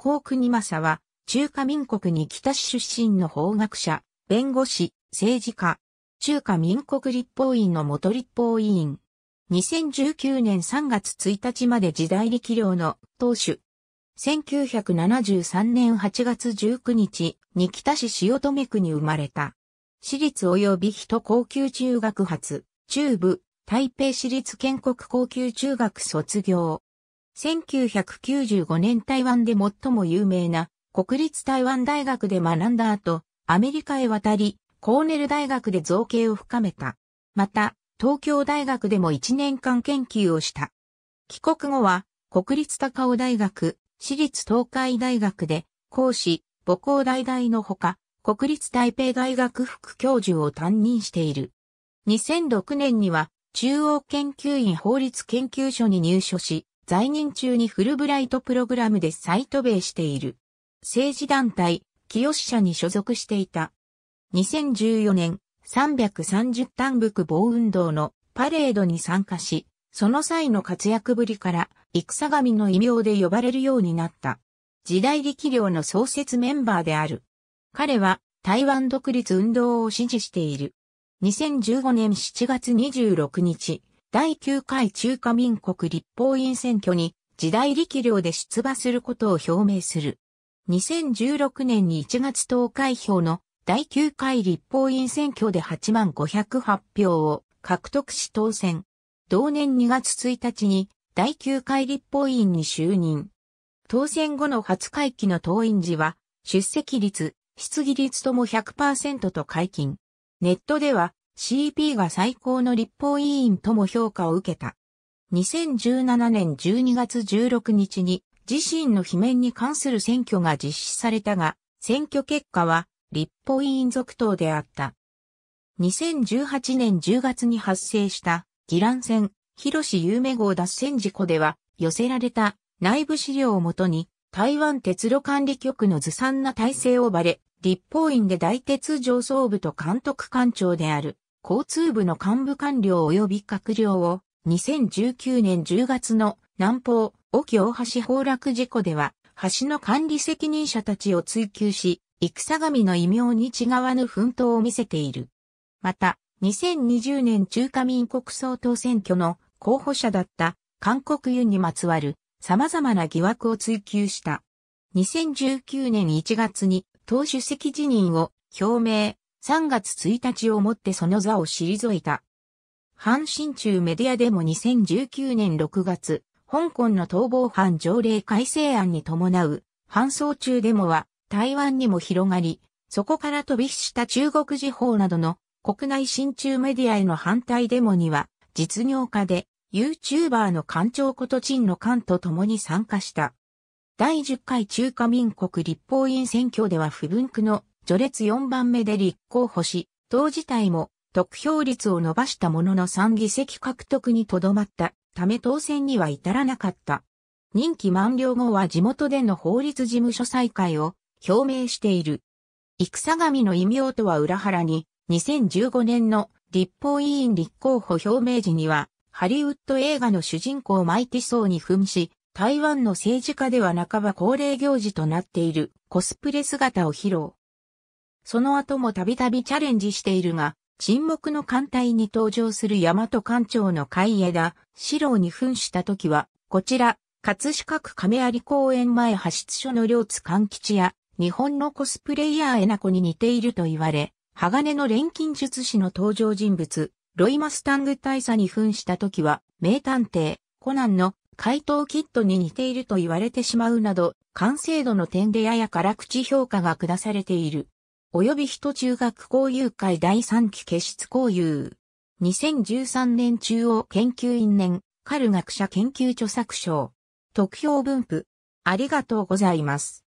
高国政は、中華民国に北市出身の法学者、弁護士、政治家、中華民国立法院の元立法委員。2019年3月1日まで時代力量の党首。1973年8月19日に北市塩留区に生まれた。私立及び人高級中学発、中部、台北市立建国高級中学卒業。1995年台湾で最も有名な国立台湾大学で学んだ後、アメリカへ渡り、コーネル大学で造形を深めた。また、東京大学でも1年間研究をした。帰国後は、国立高尾大学、私立東海大学で、講師、母校大大のほか、国立台北大学副教授を担任している。2006年には、中央研究院法律研究所に入所し、在任中にフルブライトプログラムでサトベ米している。政治団体、清社に所属していた。2014年、330単北防運動のパレードに参加し、その際の活躍ぶりから、戦神の異名で呼ばれるようになった。時代力量の創設メンバーである。彼は台湾独立運動を支持している。2015年7月26日、第9回中華民国立法院選挙に時代力量で出馬することを表明する。2016年に1月投開票の第9回立法院選挙で8万508票を獲得し当選。同年2月1日に第9回立法院に就任。当選後の初会期の党員時は出席率、質疑率とも100%と解禁。ネットでは CP が最高の立法委員とも評価を受けた。2017年12月16日に自身の罷免に関する選挙が実施されたが、選挙結果は立法委員続投であった。2018年10月に発生した議乱戦、広志有名号脱線事故では寄せられた内部資料をもとに台湾鉄路管理局のずさんな体制をバレ、立法院で大鉄上層部と監督官庁である交通部の幹部官僚及び閣僚を2019年10月の南方沖大橋崩落事故では橋の管理責任者たちを追求し、戦神の異名に違わぬ奮闘を見せている。また、2020年中華民国総統選挙の候補者だった韓国ユンにまつわる様々な疑惑を追求した。2019年1月に党主席辞任を表明、3月1日をもってその座を退いた。阪神中メディアでも2019年6月、香港の逃亡犯条例改正案に伴う、搬送中デモは台湾にも広がり、そこから飛び火した中国時報などの国内親中メディアへの反対デモには、実業家で YouTuber の官長こと陳の官と共に参加した。第10回中華民国立法院選挙では不分区の序列4番目で立候補し、党自体も得票率を伸ばしたものの3議席獲得にとどまったため当選には至らなかった。任期満了後は地元での法律事務所再開を表明している。戦神の異名とは裏腹に、2015年の立法委員立候補表明時には、ハリウッド映画の主人公マイティソーに扮し、台湾の政治家では半ば恒例行事となっているコスプレ姿を披露。その後もたびたびチャレンジしているが、沈黙の艦隊に登場する大和艦長の海江田、四郎に扮した時は、こちら、葛飾区亀有公園前派出所の両津勘吉や、日本のコスプレイヤーえなこに似ていると言われ、鋼の錬金術師の登場人物、ロイ・マスタング大佐に扮した時は、名探偵、コナンの怪盗キットに似ていると言われてしまうなど、完成度の点でやや辛口評価が下されている。及び人中学校友会第3期結出交友。2013年中央研究院年、カル学者研究著作賞。特評分布。ありがとうございます。